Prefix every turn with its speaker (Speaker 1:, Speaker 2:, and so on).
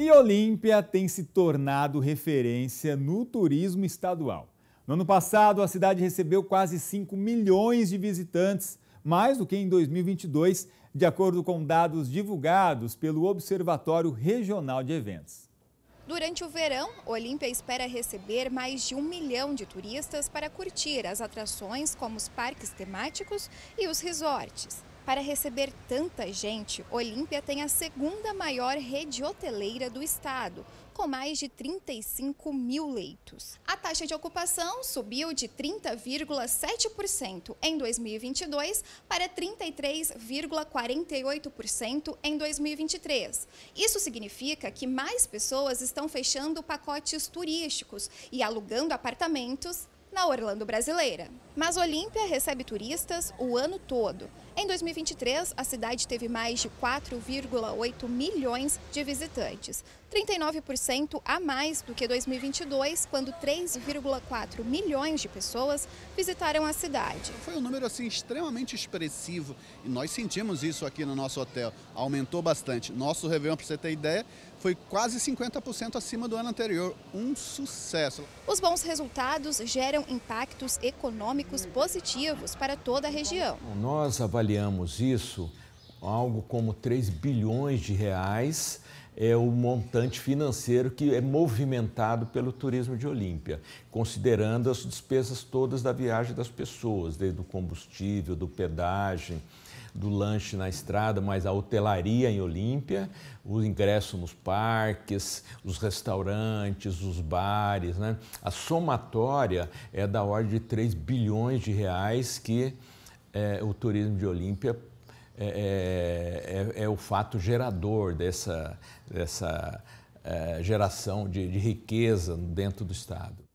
Speaker 1: E Olímpia tem se tornado referência no turismo estadual. No ano passado, a cidade recebeu quase 5 milhões de visitantes, mais do que em 2022, de acordo com dados divulgados pelo Observatório Regional de Eventos.
Speaker 2: Durante o verão, Olímpia espera receber mais de um milhão de turistas para curtir as atrações como os parques temáticos e os resorts. Para receber tanta gente, Olímpia tem a segunda maior rede hoteleira do estado, com mais de 35 mil leitos. A taxa de ocupação subiu de 30,7% em 2022 para 33,48% em 2023. Isso significa que mais pessoas estão fechando pacotes turísticos e alugando apartamentos na Orlando brasileira. Mas Olímpia recebe turistas o ano todo em 2023, a cidade teve mais de 4,8 milhões de visitantes, 39% a mais do que 2022, quando 3,4 milhões de pessoas visitaram a cidade. Foi um número assim
Speaker 3: extremamente expressivo e nós sentimos isso aqui no nosso hotel. Aumentou bastante. Nosso Réveillon, para você ter ideia, foi quase 50% acima do ano anterior. Um sucesso.
Speaker 2: Os bons resultados geram impactos econômicos positivos para toda a região.
Speaker 3: Nós avaliamos
Speaker 4: avaliamos isso, algo como 3 bilhões de reais é o montante financeiro que é movimentado pelo turismo de Olímpia, considerando as despesas todas da viagem das pessoas, desde o combustível, do pedágio, do lanche na estrada, mas a hotelaria em Olímpia, o ingresso nos parques, os restaurantes, os bares, né? A somatória é da ordem de 3 bilhões de reais que é, o turismo de Olímpia é, é, é, é o fato gerador dessa, dessa é, geração de, de riqueza dentro do Estado.